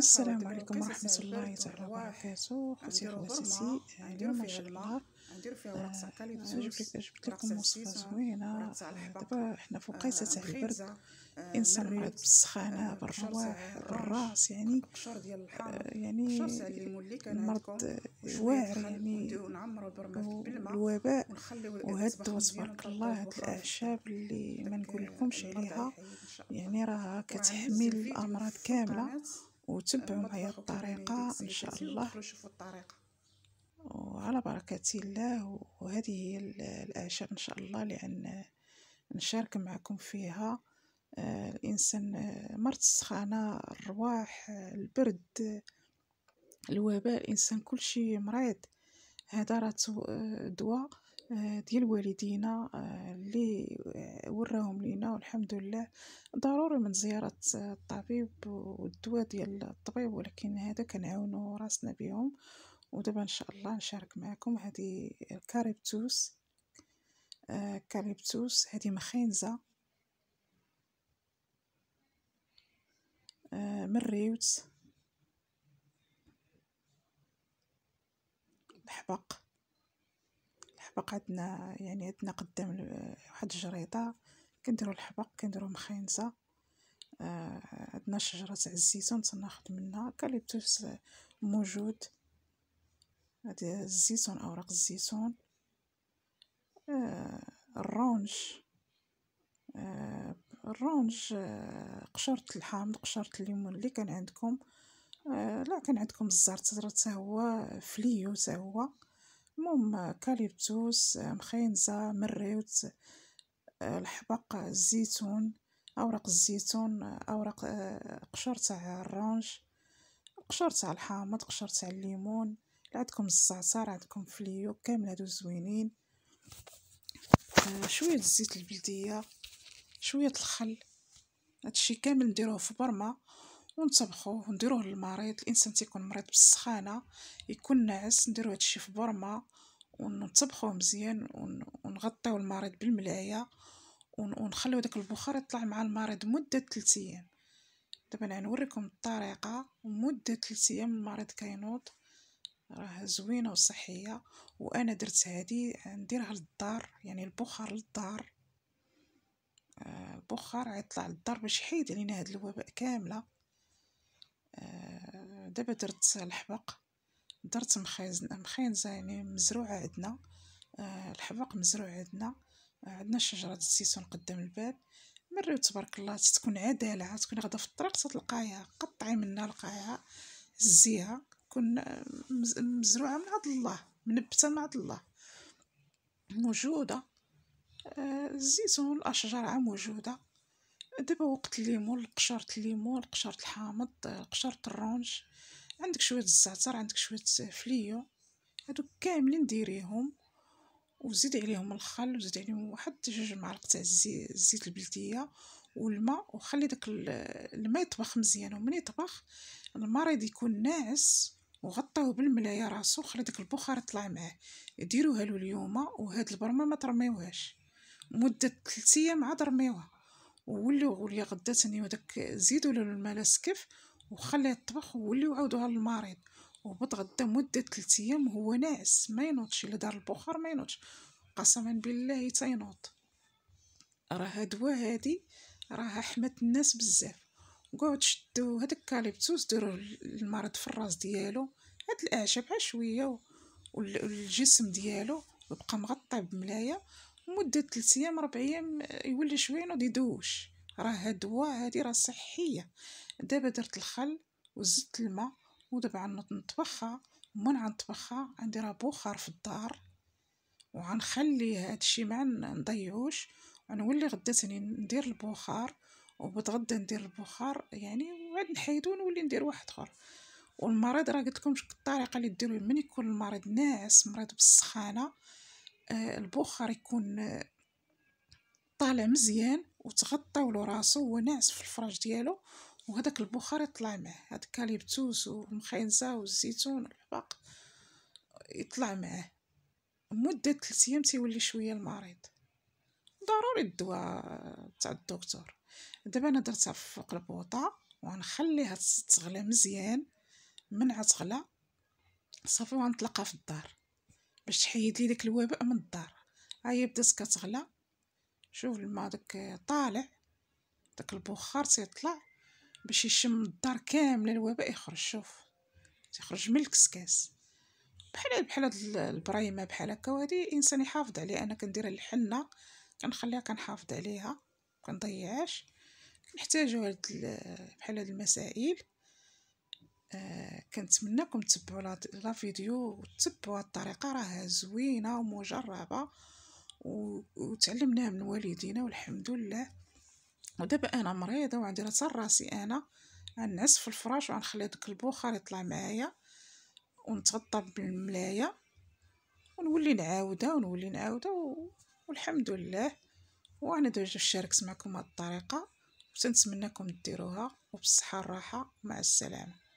السلام عليكم ورحمة الله تعالى وبركاته خوتي خواتاتي اليوم إن شاء الله نديرو فيها جبت لكم وصفه زوينه دابا حنا في وقيته تاع البرد الانسان مريض بالسخانه بالرواح بالراس يعني يعني المرض واعر يعني والوباء وهاد الدواء تبارك الله هاد الاعشاب اللي ما نقول لكمش عليها يعني راها كتحمي الامراض كامله وتبعوا معايا الطريقه ان شاء الله شوفوا الطريقه وعلى بركه الله وهذه هي الاعشاب ان شاء الله لان نشارك معكم فيها الانسان مرض السخانه الرواح البرد الوباء الانسان كل شيء مريض هذا راه دواء آه، ديال والدينا اللي آه، آه، وراهم لينا والحمد لله ضروري من زيارة الطبيب والدواء ديال الطبيب ولكن هذا كنعاونو راسنا بيهم ودابا ان شاء الله نشارك معكم هذه الكاريبتوس كاريبتوس هذه مخينزه من ريوت الحبق بقى عندنا يعني عندنا قدام واحد الجريطة كنديرو الحبق كنديرو مخينزة آه، عندنا شجرة تاع الزيتون تناخد منها كاليبتوس موجود هذه الزيتون اوراق الزيتون آه، الرونج آه الرونج آه قشرة الحامض قشرة الليمون اللي كان عندكم آه، لا كان عندكم الزعتر تا هو فليو تا هو المهم كاليبتوس مخينزة مريوت الحبق الزيتون اوراق الزيتون اوراق قشر تاع الرانج قشر تاع الحامض قشر تاع الليمون عندكم الزعتر عندكم فليو كامل هادو زوينين آه، شويه الزيت البلديه شويه الخل هادشي كامل نديروه في برمه ونطبخوه ونديروه للمريض الانسان تيكون مريض بالسخانه يكون ناعس نديرو هادشي في برمه ونطبخوه مزيان ونغطيو المريض بالملايه ونخليو داك البخار يطلع مع المريض مده 3 ايام دابا انا غنوريكم الطريقه مده 3 ايام المريض كينوض راه زوينه وصحيه وانا درت هادي نديرها للدار يعني البخار للدار آه، البخار غيطلع للدار باش يحيد علينا هاد الوباء كامله دابا درت الحبق درت مخيزن مخينزه يعني مزروعه عندنا آه الحبق مزروع عندنا آه، عندنا شجره الزيتون قدام الباب مريو تبارك الله تتكون عداله تكون غدا في الطريق تتلقايها قطعي منها لقايها زيها تكون آه، مزروعه من عند الله منبته من عند الله موجوده آه، الزيتون الزيتون والاشجار موجوده دابا وقت الليمون قشرة الليمون قشرة الحامض قشرة الرونج عندك شويه الزعتر عندك شويه فليو هادو كاملين ديريهم وزيد عليهم الخل وزيد عليهم واحد جوج معالق تاع الزيت, البلديه والماء وخلي داك الماء يطبخ مزيان ومن يطبخ المريض يكون ناعس وغطوه بالملايه راسو خلي داك البخار يطلع معاه ديروها له اليوم وهاد البرمه ما ترميوهاش مده 3 ايام عاد رميوها ووليو وولي غدا تاني وداك زيدو له الملاس كف وخليه يطبخ ووليو وعاودوها للمريض وبط غدا مدة ثلاث ايام هو ناعس ما ينوضش الا دار البخار ما ينوضش قسما بالله تينوض راه دوا هادي راه حمات الناس بزاف وقعد شدو هداك كاليبتوس ديروه للمرض في الراس ديالو هاد الاعشاب بحال شويه والجسم ديالو وبقى مغطى بملايه مدة ثلاث أيام ربع أيام آه، يولي نوض يدوش راه هاد الدواء هادي راه صحية دابا درت الخل وزدت الماء ودابا عنط نطبخها ومن عنطبخها راه بوخار في الدار وغنخلي هادشي ما نضيعوش ونولي غدا تاني ندير البخار وبتغدى ندير البخار يعني وعاد نحيدو ونولي ندير واحد اخر والمريض راه قلت لكم الطريقه اللي ديروا من يكون المريض ناعس مريض بالسخانه آه، البخار يكون آه، طالع مزيان وتغطى له راسو ونعس ناعس في الفراش ديالو وهذاك البخار يطلع معاه هاد الكاليبتوس والمخينزه والزيتون والحباق يطلع معاه مدة ثلاث ايام تيولي شويه المريض ضروري الدواء آه، تاع الدكتور دابا انا درتها فوق البوطه وغنخليها تغلى مزيان منها تغلى صافي وغنطلقها في الدار باش تحيد لي داك الوباء من الدار هاهي بدات كتغلى شوف الماء داك طالع داك البخار تيطلع باش يشم الدار كامله الوباء يخرج شوف تيخرج من الكسكاس بحال بحال هاد البرايمه بحال هكا وهادي الانسان يحافظ عليها انا كندير الحنه كنخليها كنحافظ عليها مكنضيعهاش كنحتاجو هاد بحال هاد المسائل آه، كنتمنىكم تتبعوا لا فيديو وتتبعوا الطريقه راه زوينه ومجربه وتعلمناها من والدينا والحمد لله ودابا انا مريضه وعندي حتى راسي انا غنعس في الفراش وغنخلي داك البخار يطلع معايا ونتغطى بالملايه ونولي نعاودها ونولي نعاودها و... والحمد لله وانا ديجا شاركت معكم هاد الطريقه وتنتمنىكم ديروها وبالصحه والراحه مع السلامه